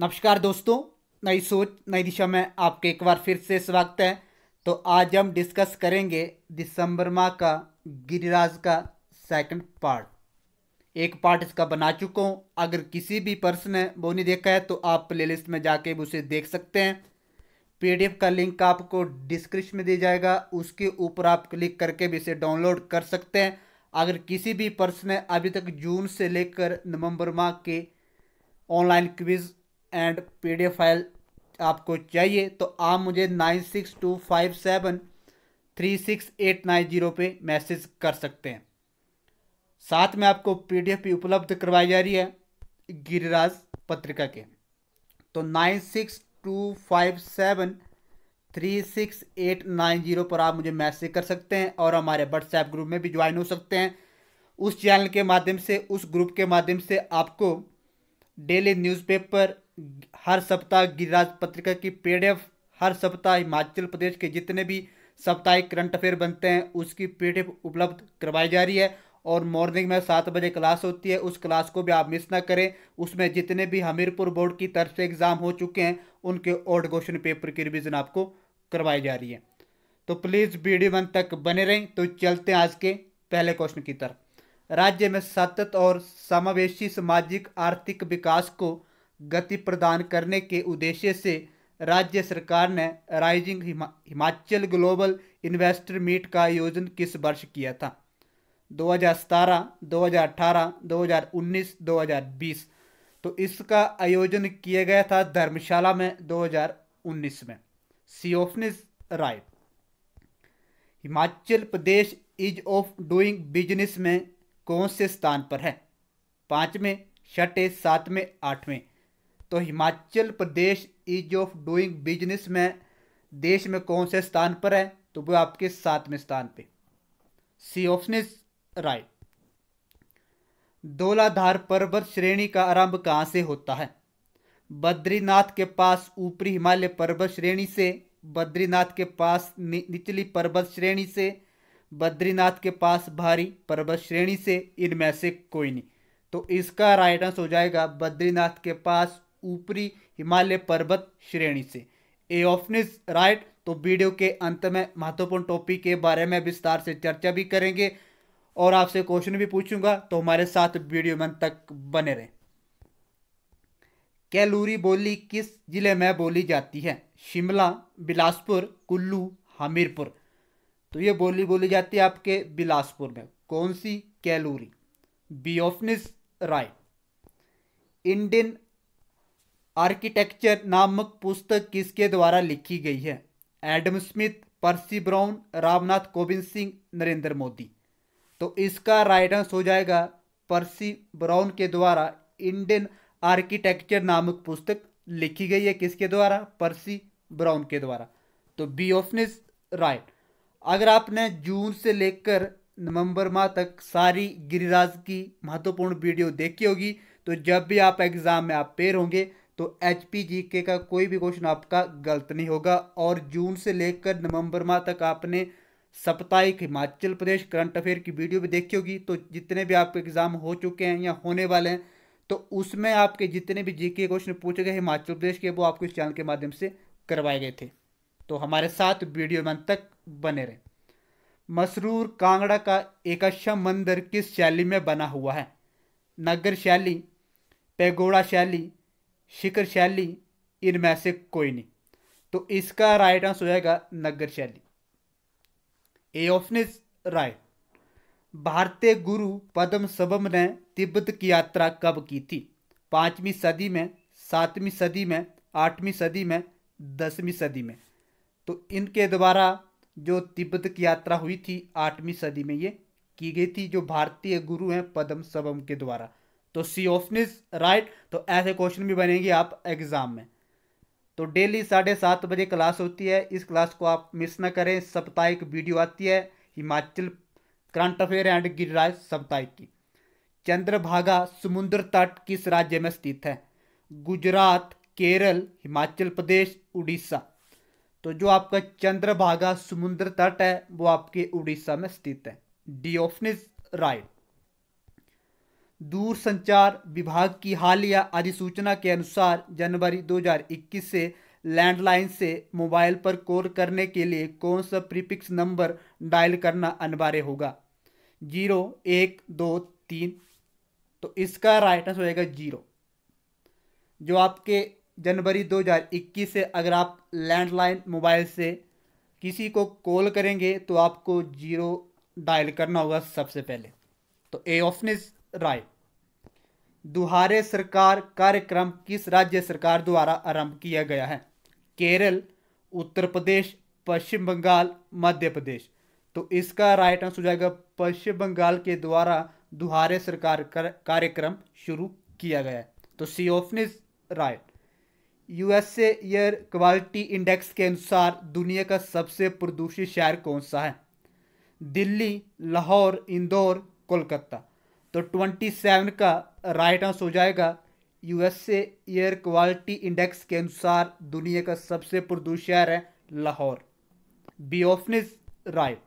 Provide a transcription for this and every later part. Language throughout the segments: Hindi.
नमस्कार दोस्तों नई सोच नई दिशा में आपके एक बार फिर से स्वागत है तो आज हम डिस्कस करेंगे दिसंबर माह का गिरिराज का सेकंड पार्ट एक पार्ट इसका बना चुका हूँ अगर किसी भी पर्सन ने वो नहीं देखा है तो आप प्लेलिस्ट में जाके उसे देख सकते हैं पीडीएफ का लिंक आपको डिस्क्रिप्शन में दिया जाएगा उसके ऊपर आप क्लिक करके भी इसे डाउनलोड कर सकते हैं अगर किसी भी पर्सन ने अभी तक जून से लेकर नवंबर माह के online quiz and P file आपको चाहिए तो आप मुझे nine six two five seven three six eight nine zero पर मैसेज कर सकते हैं साथ में आपको पीडीएफ भी उपलब्ध करवाई जा रही है गिरिराज पत्रिका के तो nine six two five seven three six eight nine zero पर आप मुझे मैसेज कर सकते हैं और हमारे व्हाट्सएप ग्रुप में भी ज्वाइन हो सकते हैं उस चैनल के माध्यम से उस ग्रुप के माध्यम से आपको डेली न्यूज़पेपर हर सप्ताह गिरिराज पत्रिका की पीडीएफ हर सप्ताह हिमाचल प्रदेश के जितने भी साप्ताहिक करंट अफेयर बनते हैं उसकी पीडीएफ उपलब्ध करवाई जा रही है और मॉर्निंग में सात बजे क्लास होती है उस क्लास को भी आप मिस ना करें उसमें जितने भी हमीरपुर बोर्ड की तरफ से एग्ज़ाम हो चुके हैं उनके ओल्ड क्वेश्चन पेपर की रिविज़न आपको करवाई जा रही है तो प्लीज़ वीडियो वन तक बने रहें तो चलते हैं आज के पहले क्वेश्चन की तरफ राज्य में सतत और समावेशी सामाजिक आर्थिक विकास को गति प्रदान करने के उद्देश्य से राज्य सरकार ने राइजिंग हिमा, हिमाचल ग्लोबल इन्वेस्टर मीट का आयोजन किस वर्ष किया था 2017, 2018, 2019, 2020 तो इसका आयोजन किया गया था धर्मशाला में 2019 में सीओफनिस राय Himachal Pradesh ease of doing business में कौन से स्थान पर है पाँचवें छठे सातवें आठवें तो Himachal Pradesh ease of doing business में देश में कौन से स्थान पर है तो वो आपके सातवें स्थान पे C option is right Dhauladhar पर्वत श्रेणी का आरंभ कहाँ से होता है बद्रीनाथ के पास ऊपरी हिमालय पर्वत श्रेणी से बद्रीनाथ के पास निचली पर्वत श्रेणी से बद्रीनाथ के पास भारी पर्वत श्रेणी से इनमें से कोई नहीं तो इसका राइट आंसर हो जाएगा बद्रीनाथ के पास ऊपरी हिमालय पर्वत श्रेणी से ए राइट तो वीडियो के अंत में महत्वपूर्ण टॉपिक के बारे में विस्तार से चर्चा भी करेंगे और आपसे क्वेश्चन भी पूछूंगा तो हमारे साथ वीडियो में तक बने रहें कैलूरी बोली किस जिले में बोली जाती है शिमला बिलासपुर कुल्लू हमीरपुर तो ये बोली बोली जाती है आपके बिलासपुर में कौन सी कैलूरी बी ऑफनिस राइट इंडियन आर्किटेक्चर नामक पुस्तक किसके द्वारा लिखी गई है Adam Smith Percy Brown Ramnath Kovind Singh Narendra Modi तो इसका राइट आंसर हो जाएगा पर्सी ब्राउन के द्वारा इंडियन आर्किटेक्चर नामक पुस्तक लिखी गई है किसके द्वारा पर्सी ब्राउन के द्वारा तो बी ऑप्शन इज राइट अगर आपने जून से लेकर नवंबर माह तक सारी गिरिराज की महत्वपूर्ण वीडियो देखी होगी तो जब भी आप एग्ज़ाम में आप पेर होंगे तो एच पी जी के का कोई भी क्वेश्चन आपका गलत नहीं होगा और जून से लेकर नवंबर माह तक आपने साप्ताहिक हिमाचल प्रदेश करंट अफेयर की वीडियो भी देखी होगी तो जितने भी आपके एग्ज़ाम हो चुके हैं या होने वाले हैं तो उसमें आपके जितने भी जीके क्वेश्चन पूछे गए हिमाचल प्रदेश के वो आपको इस चैनल के माध्यम से करवाए गए थे तो हमारे साथ वीडियो में तक बने रहें मसरूर कांगड़ा का अच्छा मंदिर किस शैली में बना हुआ है नगर शैली पैगोड़ा शैली शिखर शैली इनमें से कोई नहीं तो इसका राइट आंसर हो जाएगा नगर शैली ए ऑप्शन इज राइट भारतीय गुरु पद्म सबम ने तिब्बत की यात्रा कब की थी पाँचवीं सदी में सातवीं सदी में आठवीं सदी में दसवीं सदी में तो इनके द्वारा जो तिब्बत की यात्रा हुई थी आठवीं सदी में ये की गई थी जो भारतीय गुरु हैं पद्म सबम के द्वारा तो सी ऑप्शन इज राइट तो ऐसे क्वेश्चन भी बनेंगे आप एग्ज़ाम में तो डेली साढ़े सात बजे क्लास होती है इस क्लास को आप मिस ना करें साप्ताहिक वीडियो आती है Himachal current affair and Giriraj साप्ताहिक की चंद्रभागा समुद्र तट किस राज्य में स्थित है गुजरात केरल हिमाचल प्रदेश उड़ीसा तो जो आपका चंद्रभागा समुद्र तट है वो आपके उड़ीसा में स्थित है डी ऑप्शन इज राइट दूरसंचार विभाग की हालिया अधिसूचना के अनुसार जनवरी 2021 से लैंडलाइन से मोबाइल पर कॉल करने के लिए कौन सा प्रीफिक्स नंबर डायल करना अनिवार्य होगा जीरो एक दो तीन तो इसका राइट आंसर होगा जीरो जो आपके जनवरी 2021 से अगर आप लैंडलाइन मोबाइल से किसी को कॉल करेंगे तो आपको जीरो डायल करना होगा सबसे पहले तो ए ऑप्शन इज राय दुहारे सरकार कार्यक्रम किस राज्य सरकार द्वारा आरंभ किया गया है केरल उत्तर प्रदेश पश्चिम बंगाल मध्य प्रदेश तो इसका राइट आंसर हो जाएगा पश्चिम बंगाल के द्वारा दुहारे सरकार कार्यक्रम शुरू किया गया है तो C option right USA air quality index के अनुसार दुनिया का सबसे प्रदूषित शहर कौन सा है दिल्ली लाहौर इंदौर कोलकाता तो ट्वेंटी सेवन का राइट आंसर हो जाएगा यूएसए एयर क्वालिटी इंडेक्स के अनुसार दुनिया का सबसे प्रदूषित शहर है लाहौर बी ऑप्शन राइट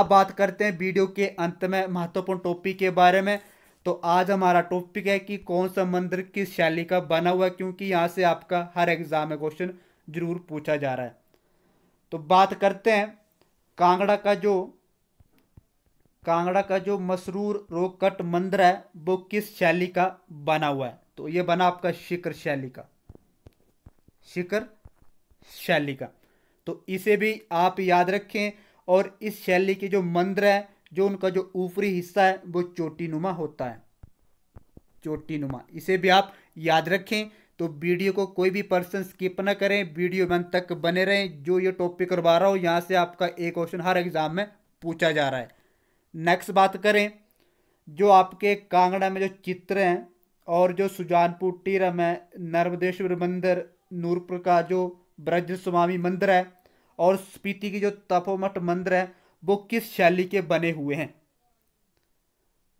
अब बात करते हैं वीडियो के अंत में महत्वपूर्ण टॉपिक के बारे में तो आज हमारा टॉपिक है कि कौन सा मंदिर किस शैली का बना हुआ है क्योंकि यहाँ से आपका हर एग्जाम में क्वेश्चन जरूर पूछा जा रहा है तो बात करते हैं कांगड़ा का जो कांगड़ा का जो मसरूर रोकट मंदिर है वो किस शैली का बना हुआ है तो ये बना आपका शिखर शैली का शिखर शैली का तो इसे भी आप याद रखें और इस शैली के जो मंदिर है जो उनका जो ऊपरी हिस्सा है वो चोटी नुमा होता है चोटी नुमा इसे भी आप याद रखें तो वीडियो को कोई भी पर्सन स्किप ना करें वीडियो में तक बने रहें जो ये टॉपिक करवा रहा हूँ यहाँ से आपका एक क्वेश्चन हर एग्ज़ाम में पूछा जा रहा है नेक्स्ट बात करें जो आपके कांगड़ा में जो चित्र हैं और जो सुजानपुर टीरम है नर्मदेश्वर मंदिर नूरपुर का जो ब्रज स्वामी मंदिर है और स्पीति की जो तपोमठ मंदिर है वो किस शैली के बने हुए हैं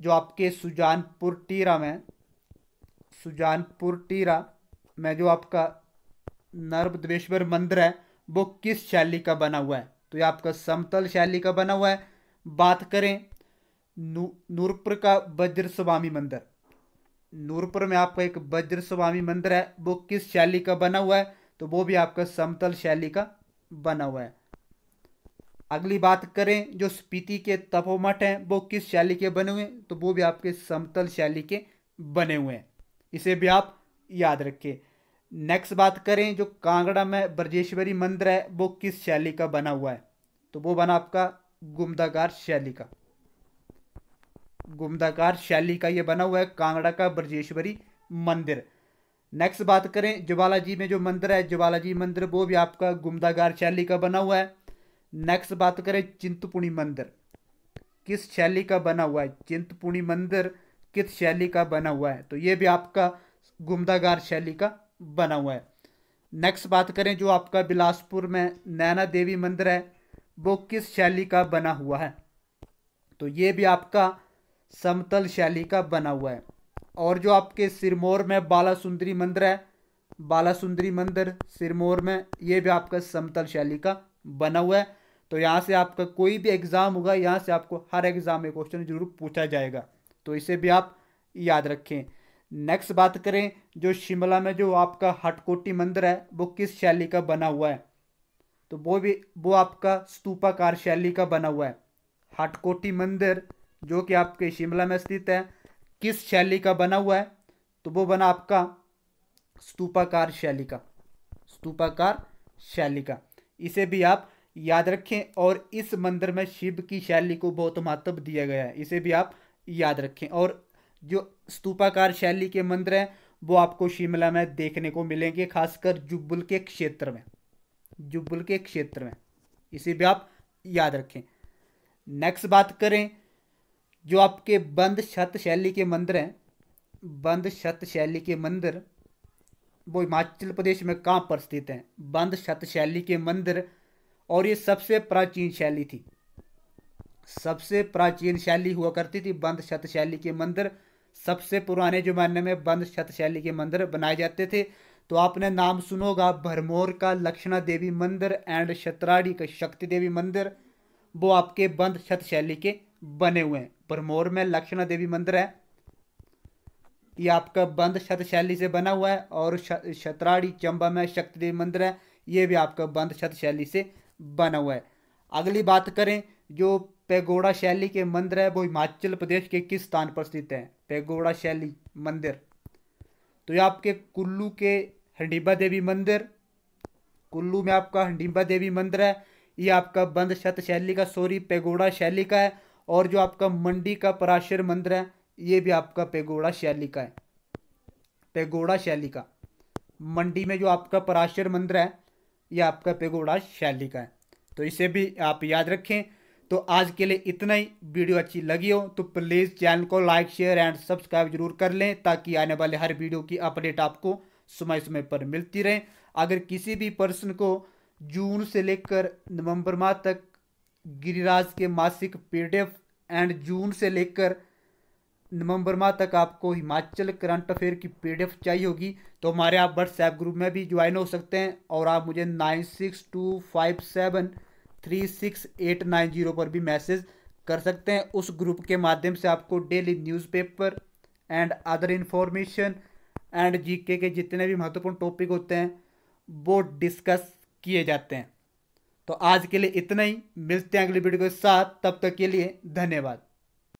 जो आपके सुजानपुर टीरा में सुजानपुर टीरा में जो आपका नर्मदेश्वर मंदिर है वो किस शैली का बना हुआ है तो ये आपका समतल शैली का बना हुआ है बात करें नू, नूरपुर का वज्र स्वामी मंदिर नूरपुर में आपका एक वज्र स्वामी मंदिर है वो किस शैली का बना हुआ है तो वो भी आपका समतल शैली का बना हुआ है अगली बात करें जो स्पीति के तपोमठ हैं वो किस शैली के बने हुए हैं तो वो भी आपके समतल शैली के बने हुए हैं इसे भी आप याद रखें नेक्स्ट बात करें जो कांगड़ा में ब्रजेश्वरी मंदिर है वो किस शैली का बना हुआ है तो वो बना आपका गुमदागार शैली का गुमदागार शैली का ये बना हुआ है कांगड़ा का ब्रजेश्वरी मंदिर नेक्स्ट बात करें ज्वालाजी में जो मंदिर है ज्वालाजी मंदिर वो भी आपका गुमदागार शैली का बना हुआ है नेक्स्ट बात करें चिंतपुणी मंदिर किस शैली का बना हुआ है चिंतपुणी मंदिर किस शैली का बना हुआ है तो ये भी आपका गुमदागार शैली का बना हुआ है नेक्स्ट बात करें जो आपका बिलासपुर में नैना देवी मंदिर है वो किस शैली का बना हुआ है तो ये भी आपका समतल शैली का बना हुआ है और जो आपके सिरमौर में बाला सुंदरी मंदिर है बाला सुंदरी मंदिर सिरमौर में ये भी आपका समतल शैली का बना हुआ है तो यहाँ से आपका कोई भी एग्ज़ाम होगा यहाँ से आपको हर एग्ज़ाम में क्वेश्चन जरूर पूछा जाएगा तो इसे भी आप याद रखें नेक्स्ट बात करें जो शिमला में जो आपका हटकोटी मंदिर है वो किस शैली का बना हुआ है तो वो भी वो आपका स्तूपाकार शैली का बना हुआ है हाटकोटी मंदिर जो कि आपके शिमला में स्थित है किस शैली का बना हुआ है तो वो बना आपका स्तूपाकार शैली का स्तूपाकार शैली का इसे भी आप याद रखें और इस मंदिर में शिव की शैली को बहुत महत्व दिया गया है इसे भी आप याद रखें और जो स्तूपाकार शैली के मंदिर हैं वो आपको शिमला में देखने को मिलेंगे खासकर जुब्बुल के क्षेत्र में जुब्बल के क्षेत्र में इसे भी आप याद रखें नेक्स्ट बात करें जो आपके बंद छत शैली के मंदिर हैं बंद छत शैली के मंदिर वो हिमाचल प्रदेश में कहाँ पर स्थित हैं बंद छत शैली के मंदिर और ये सबसे प्राचीन शैली थी सबसे प्राचीन शैली हुआ करती थी बंद छत शैली के मंदिर सबसे पुराने ज़माने में बंद छत शैली के मंदिर बनाए जाते थे तो आपने नाम सुनोगा भरमौर का लक्षणा देवी मंदिर एंड छतराड़ी का शक्ति देवी मंदिर वो आपके बंद छत शैली के बने हुए हैं भरमौर में लक्षणा देवी मंदिर है ये आपका बंद छत शैली से बना हुआ है और शतराड़ी चंबा में शक्ति देवी मंदिर है ये भी आपका बंद छत शैली से बना हुआ है अगली बात करें जो पेगोड़ा शैली के मंदिर है वो हिमाचल प्रदेश के किस स्थान पर स्थित है पेगोड़ा शैली मंदिर तो ये आपके कुल्लू के हंडिबा देवी मंदिर कुल्लू में आपका हंडिबा देवी मंदिर है ये आपका बंद छत शैली का सॉरी पेगोड़ा शैली का है और जो आपका मंडी का पराशर मंदिर है ये भी आपका पेगोड़ा शैली का है पेगोड़ा शैली का मंडी में जो आपका पराशर मंदिर है ये आपका पेगोड़ा शैली का है तो इसे भी आप याद रखें तो आज के लिए इतना ही वीडियो अच्छी लगी हो तो प्लीज़ चैनल को लाइक शेयर एंड सब्सक्राइब जरूर कर लें ताकि आने वाले हर वीडियो की अपडेट आपको समय समय पर मिलती रहें अगर किसी भी पर्सन को जून से लेकर नवंबर माह तक गिरिराज के मासिक पीडीएफ एंड जून से लेकर नवंबर माह तक आपको हिमाचल करंट अफेयर की पीडीएफ चाहिए होगी तो हमारे आप व्हाट्सएप ग्रुप में भी ज्वाइन हो सकते हैं और आप मुझे nine six two five seven three six eight nine zero पर भी मैसेज कर सकते हैं उस ग्रुप के माध्यम से आपको daily newspaper and other information and GK के जितने भी महत्वपूर्ण टॉपिक होते हैं वो डिस्कस किए जाते हैं तो आज के लिए इतना ही मिलते हैं अगली वीडियो के साथ तब तक के लिए धन्यवाद